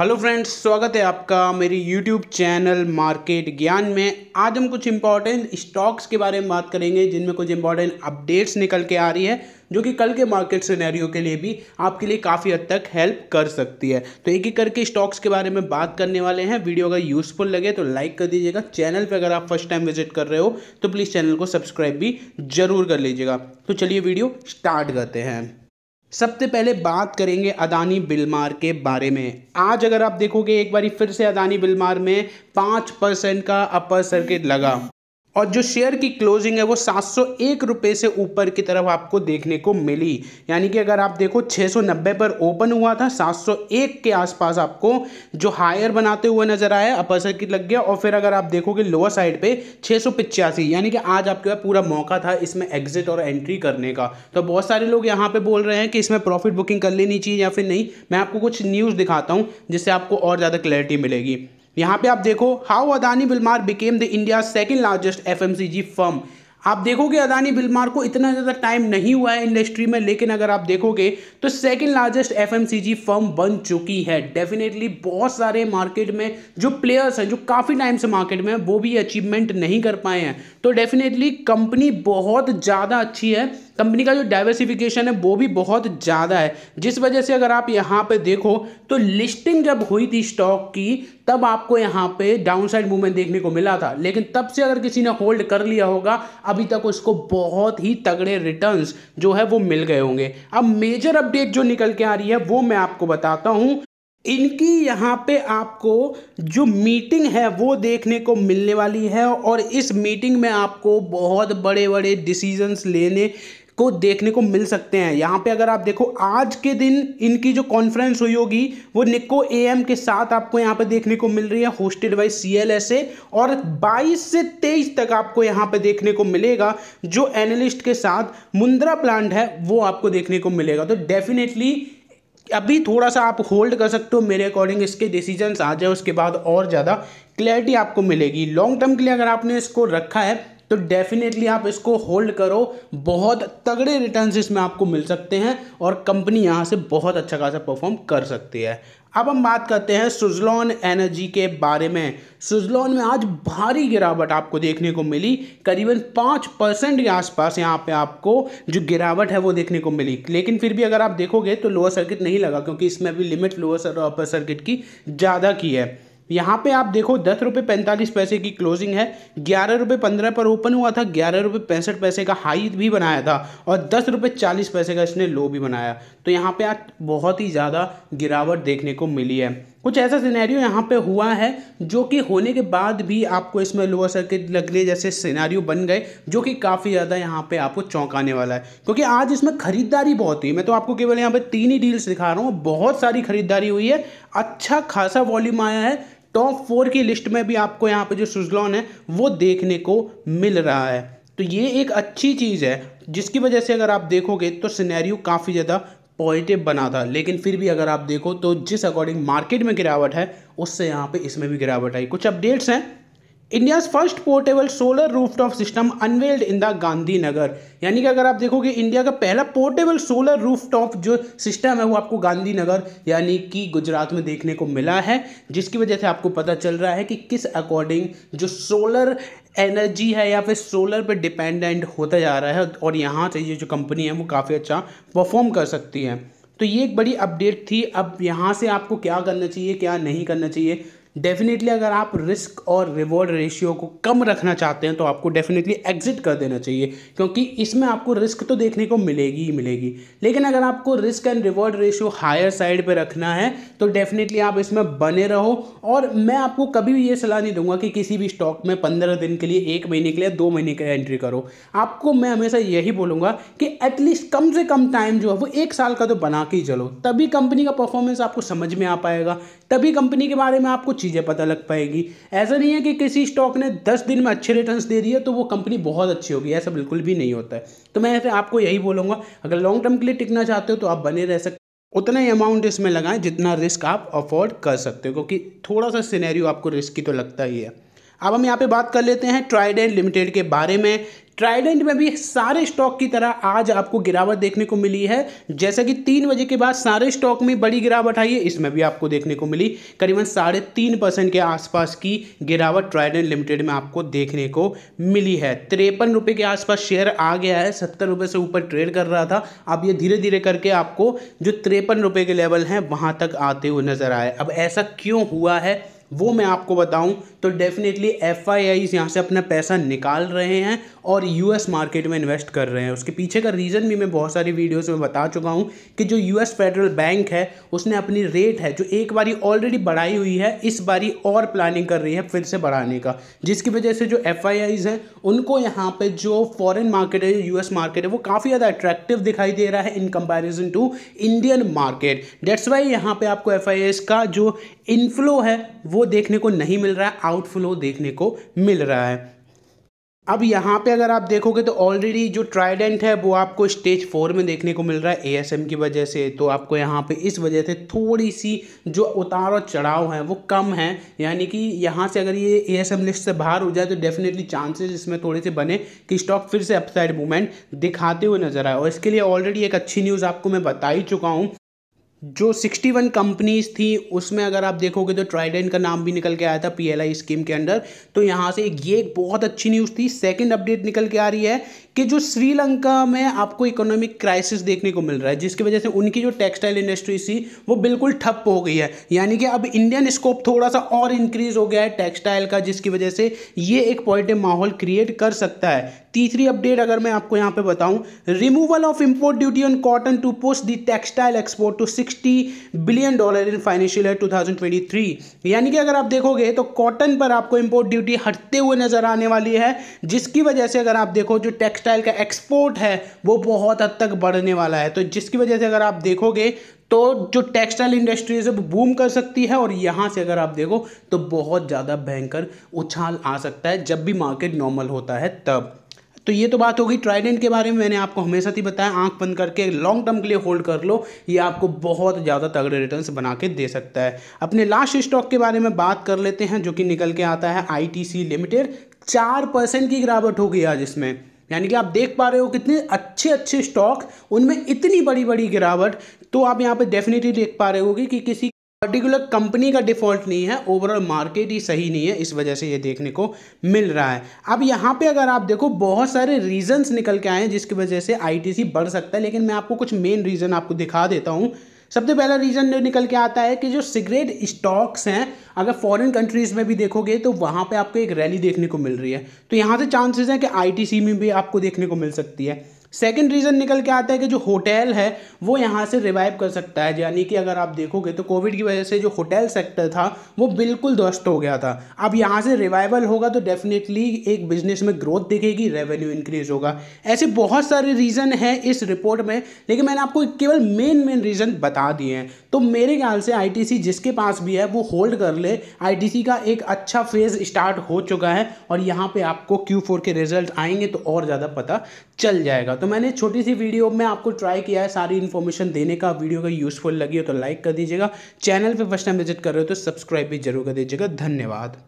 hello friends स्वागत है आपका मेरी यूट्यूब चैनल मार्केट ज्ञान में आज हम कुछ इंपॉर्टेंट स्टॉक्स के बारे में बात करेंगे जिनमें कुछ इंपॉर्टेंट अपडेट्स निकल के आ रही है जो कि कल के मार्केट सिनेरियो के लिए भी आपके लिए काफ़ी हद तक हेल्प कर सकती है तो एक एक करके स्टॉक्स के बारे में बात करने वाले हैं वीडियो अगर यूज़फुल लगे तो लाइक कर दीजिएगा चैनल पर अगर आप फर्स्ट टाइम विजिट कर रहे हो तो प्लीज़ चैनल को सब्सक्राइब भी जरूर कर लीजिएगा तो चलिए वीडियो स्टार्ट करते हैं सबसे पहले बात करेंगे अदानी बिलमार के बारे में आज अगर आप देखोगे एक बार फिर से अदानी बिलमार में पाँच परसेंट का अपर सर्किट लगा और जो शेयर की क्लोजिंग है वो सात सौ एक रुपये से ऊपर की तरफ आपको देखने को मिली यानी कि अगर आप देखो 690 पर ओपन हुआ था 701 के आसपास आपको जो हायर बनाते हुए नजर आया अपर सर्किट लग गया और फिर अगर आप देखोगे लोअर साइड पे छः सौ पिचासी यानी कि आज आपके पास पूरा मौका था इसमें एग्जिट और एंट्री करने का तो बहुत सारे लोग यहाँ पर बोल रहे हैं कि इसमें प्रॉफिट बुकिंग कर लेनी चाहिए या फिर नहीं मैं आपको कुछ न्यूज़ दिखाता हूँ जिससे आपको और ज़्यादा क्लैरिटी मिलेगी यहाँ पे आप देखो how Adani Wilmar became the India second largest F firm आप देखोगे अदानी बिलमार को इतना ज़्यादा टाइम नहीं हुआ है इंडस्ट्री में लेकिन अगर आप देखोगे तो सेकंड लार्जेस्ट एफएमसीजी फर्म बन चुकी है डेफिनेटली बहुत सारे मार्केट में जो प्लेयर्स हैं जो काफ़ी टाइम से मार्केट में वो भी अचीवमेंट नहीं कर पाए हैं तो डेफिनेटली कंपनी बहुत ज़्यादा अच्छी है कंपनी का जो डाइवर्सिफिकेशन है वो भी बहुत ज़्यादा है जिस वजह से अगर आप यहाँ पे देखो तो लिस्टिंग जब हुई थी स्टॉक की तब आपको यहाँ पे डाउनसाइड मूवमेंट देखने को मिला था लेकिन तब से अगर किसी ने होल्ड कर लिया होगा अभी तक उसको बहुत ही तगड़े रिटर्न्स जो है वो मिल गए होंगे अब मेजर अपडेट जो निकल के आ रही है वो मैं आपको बताता हूँ इनकी यहाँ पे आपको जो मीटिंग है वो देखने को मिलने वाली है और इस मीटिंग में आपको बहुत बड़े बड़े डिसीजंस लेने को देखने को मिल सकते हैं यहाँ पे अगर आप देखो आज के दिन इनकी जो कॉन्फ्रेंस हुई होगी वो निको एएम के साथ आपको यहाँ पे देखने को मिल रही है होस्टेड बाई सीएलएसए और 22 से 23 तक आपको यहाँ पे देखने को मिलेगा जो एनालिस्ट के साथ मुंद्रा प्लांट है वो आपको देखने को मिलेगा तो डेफिनेटली अभी थोड़ा सा आप होल्ड कर सकते हो मेरे अकॉर्डिंग इसके डिसीजंस आ जाए उसके बाद और ज़्यादा क्लैरिटी आपको मिलेगी लॉन्ग टर्म के लिए अगर आपने इसको रखा है तो डेफिनेटली आप इसको होल्ड करो बहुत तगड़े रिटर्न्स इसमें आपको मिल सकते हैं और कंपनी यहाँ से बहुत अच्छा खासा परफॉर्म कर सकती है अब हम बात करते हैं सुजलॉन एनर्जी के बारे में सुजलॉन में आज भारी गिरावट आपको देखने को मिली करीबन पाँच परसेंट के आसपास यहाँ पे आपको जो गिरावट है वो देखने को मिली लेकिन फिर भी अगर आप देखोगे तो लोअर सर्किट नहीं लगा क्योंकि इसमें अभी लिमिट लोअर सर अपर सर्किट की ज़्यादा की है यहाँ पे आप देखो दस रुपये पैंतालीस पैसे की क्लोजिंग है ग्यारह रुपये पंद्रह पर ओपन हुआ था ग्यारह रुपये पैंसठ पैसे का हाई भी बनाया था और दस रुपये चालीस पैसे का इसने लो भी बनाया तो यहाँ पे आज बहुत ही ज़्यादा गिरावट देखने को मिली है कुछ ऐसा सिनेरियो यहाँ पे हुआ है जो कि होने के बाद भी आपको इसमें लोअर सर्किट लगने जैसे सिनेरियो बन गए जो कि काफ़ी ज़्यादा यहाँ पे आपको चौंकाने वाला है क्योंकि आज इसमें खरीदारी बहुत हुई मैं तो आपको केवल यहाँ पे तीन ही डील्स दिखा रहा हूँ बहुत सारी खरीदारी हुई है अच्छा खासा वॉल्यूम आया है टॉप फोर की लिस्ट में भी आपको यहाँ पे जो सुजलॉन है वो देखने को मिल रहा है तो ये एक अच्छी चीज़ है जिसकी वजह से अगर आप देखोगे तो सिनेरियो काफ़ी ज़्यादा पॉजिटिव बना था लेकिन फिर भी अगर आप देखो तो जिस अकॉर्डिंग मार्केट में गिरावट है उससे यहाँ पे इसमें भी गिरावट आई कुछ अपडेट्स हैं India's first portable solar rooftop system unveiled in the Gandhinagar यानी कि अगर आप देखोगे इंडिया का पहला पोर्टेबल सोलर रूफटॉप जो सिस्टम है वो आपको गांधीनगर यानी कि गुजरात में देखने को मिला है जिसकी वजह से आपको पता चल रहा है कि किस अकॉर्डिंग जो सोलर एनर्जी है या फिर सोलर पे डिपेंडेंट होता जा रहा है और यहाँ से ये जो कंपनी है वो काफ़ी अच्छा परफॉर्म कर सकती है तो ये एक बड़ी अपडेट थी अब यहाँ से आपको क्या करना चाहिए क्या नहीं करना चाहिए डेफिनेटली अगर आप रिस्क और रिवॉर्ड रेशियो को कम रखना चाहते हैं तो आपको डेफिनेटली एग्जिट कर देना चाहिए क्योंकि इसमें आपको रिस्क तो देखने को मिलेगी ही मिलेगी लेकिन अगर आपको risk and reward ratio higher side पर रखना है तो डेफिनेटली आप इसमें बने रहो और मैं आपको कभी भी ये सलाह नहीं दूंगा कि किसी भी स्टॉक में पंद्रह दिन के लिए एक महीने के लिए दो महीने के लिए एंट्री करो आपको मैं हमेशा यही बोलूँगा कि एटलीस्ट कम से कम टाइम जो है वो एक साल का तो बना के ही चलो तभी कंपनी का परफॉर्मेंस आपको समझ में आ पाएगा तभी कंपनी के बारे में आपको चीज़ें पता लग पाएगी ऐसा नहीं है कि किसी स्टॉक ने दस दिन में अच्छे रिटर्न दे दिए तो वो कंपनी बहुत अच्छी होगी ऐसा बिल्कुल भी नहीं होता है तो मैं आपको यही बोलूँगा अगर लॉन्ग टर्म के लिए टिकना चाहते हो तो आप बने रह सकते उतना ही अमाउंट इसमें लगाएं जितना रिस्क आप अफोर्ड कर सकते हो क्योंकि थोड़ा सा सिनेरियो आपको रिस्क तो लगता ही है अब हम यहाँ पे बात कर लेते हैं ट्राइडेंट लिमिटेड के बारे में ट्राइडेंट में भी सारे स्टॉक की तरह आज आपको गिरावट देखने को मिली है जैसा कि तीन बजे के बाद सारे स्टॉक में बड़ी गिरावट आई है इसमें भी आपको देखने को मिली करीबन साढ़े तीन परसेंट के आसपास की गिरावट ट्राइडेंट लिमिटेड में आपको देखने को मिली है तिरपन रुपये के आसपास शेयर आ गया है सत्तर रुपये से ऊपर ट्रेड कर रहा था अब ये धीरे धीरे करके आपको जो तिरपन रुपये के लेवल हैं वहाँ तक आते हुए नजर आए अब ऐसा क्यों हुआ है वो मैं आपको बताऊं तो डेफिनेटली एफ आई आईज यहाँ से अपना पैसा निकाल रहे हैं और यू मार्केट में इन्वेस्ट कर रहे हैं उसके पीछे का रीज़न भी मैं बहुत सारी वीडियोस में बता चुका हूँ कि जो यू फेडरल बैंक है उसने अपनी रेट है जो एक बारी ऑलरेडी बढ़ाई हुई है इस बारी और प्लानिंग कर रही है फिर से बढ़ाने का जिसकी वजह से जो एफ आई आईज हैं उनको यहाँ पर जो फॉरन मार्केट है जो एस मार्केट है वो काफ़ी ज़्यादा अट्रैक्टिव दिखाई दे रहा है in comparison to Indian market that's why यहाँ पर आपको एफ आई आईज का जो इनफ्लो है वो देखने को नहीं मिल रहा है आउटफ्लो देखने को मिल रहा है अब यहाँ पे अगर आप देखोगे तो ऑलरेडी जो ट्राइडेंट है वो आपको स्टेज फोर में देखने को मिल रहा है एएसएम की वजह से तो आपको यहाँ पे इस वजह से थोड़ी सी जो उतार और चढ़ाव है वो कम है यानी कि यहाँ से अगर ये एएसएम लिस्ट से बाहर हो जाए तो डेफिनेटली चांसेस इसमें थोड़े से बने कि स्टॉक फिर से अपसाइड मूवमेंट दिखाते हुए नजर आए और इसके लिए ऑलरेडी एक अच्छी न्यूज़ आपको मैं बता ही चुका हूँ जो 61 कंपनीज थी उसमें अगर आप देखोगे तो ट्राइडेंट का नाम भी निकल के आया था पीएलआई स्कीम के अंदर तो यहाँ से ये एक बहुत अच्छी न्यूज़ थी सेकंड अपडेट निकल के आ रही है कि जो श्रीलंका में आपको इकोनॉमिक क्राइसिस देखने को मिल रहा है जिसकी वजह से उनकी जो टेक्सटाइल इंडस्ट्री थी वो बिल्कुल ठप हो गई है यानी कि अब इंडियन स्कोप थोड़ा सा और इंक्रीज हो गया है टेक्सटाइल का जिसकी वजह से ये एक पॉजिटिव माहौल क्रिएट कर सकता है तीसरी अपडेट अगर मैं आपको यहाँ पर बताऊँ removal of import duty on cotton to post the textile export to six 60 billion dollar in financial year 2023 यानी कि अगर आप देखोगे तो कॉटन पर आपको इंपोर्ट ड्यूटी हटते हुए नज़र आने वाली है जिसकी वजह से अगर आप देखो जो टेक्सटाइल का एक्सपोर्ट है वो बहुत हद तक बढ़ने वाला है तो जिसकी वजह से अगर आप देखोगे तो जो टेक्सटाइल इंडस्ट्री से बूम कर सकती है और यहाँ से अगर आप देखो तो बहुत ज़्यादा भयंकर उछाल आ सकता है जब भी मार्केट नॉर्मल होता है तब तो ये तो बात होगी ट्राइडेंट के बारे में मैंने आपको हमेशा ही बताया आंख बंद करके लॉन्ग टर्म के लिए होल्ड कर लो ये आपको बहुत ज़्यादा तगड़े रिटर्न बना के दे सकता है अपने लास्ट स्टॉक के बारे में बात कर लेते हैं जो कि निकल के आता है आईटीसी लिमिटेड चार परसेंट की गिरावट हो गई आज इसमें यानी कि आप देख पा रहे हो कितने अच्छे अच्छे स्टॉक उनमें इतनी बड़ी बड़ी गिरावट तो आप यहाँ पे डेफिनेटली देख पा रहे होगी कि किसी पर्टिकुलर कंपनी का डिफ़ॉल्ट नहीं है ओवरऑल मार्केट ही सही नहीं है इस वजह से ये देखने को मिल रहा है अब यहाँ पे अगर आप देखो बहुत सारे रीजंस निकल के आए हैं जिसकी वजह से आईटीसी बढ़ सकता है लेकिन मैं आपको कुछ मेन रीज़न आपको दिखा देता हूँ सबसे पहला रीज़न निकल के आता है कि जो सिगरेट स्टॉक्स हैं अगर फॉरेन कंट्रीज़ में भी देखोगे तो वहाँ पे आपको एक रैली देखने को मिल रही है तो यहाँ से चांसेस हैं कि आईटीसी में भी आपको देखने को मिल सकती है सेकेंड रीज़न निकल के आता है कि जो होटल है वो यहाँ से रिवाइव कर सकता है यानी कि अगर आप देखोगे तो कोविड की वजह से जो होटल सेक्टर था वो बिल्कुल ध्वस्त हो गया था अब यहाँ से रिवाइवल होगा तो डेफिनेटली एक बिजनेस में ग्रोथ दिखेगी रेवेन्यू इंक्रीज होगा ऐसे बहुत सारे रीज़न हैं इस रिपोर्ट में लेकिन मैंने आपको केवल मेन मेन रीज़न बता दिए हैं तो मेरे ख्याल से आई जिसके पास भी है वो होल्ड कर ले आई का एक अच्छा फेज़ स्टार्ट हो चुका है और यहाँ पर आपको क्यू के रिजल्ट आएंगे तो और ज़्यादा पता चल जाएगा तो मैंने छोटी सी वीडियो में आपको ट्राई किया है सारी इन्फॉर्मेशन देने का वीडियो अगर यूज़फुल लगी हो तो लाइक कर दीजिएगा चैनल पर फर्स्ट टाइम विजिट कर रहे हो तो सब्सक्राइब भी जरूर कर दीजिएगा धन्यवाद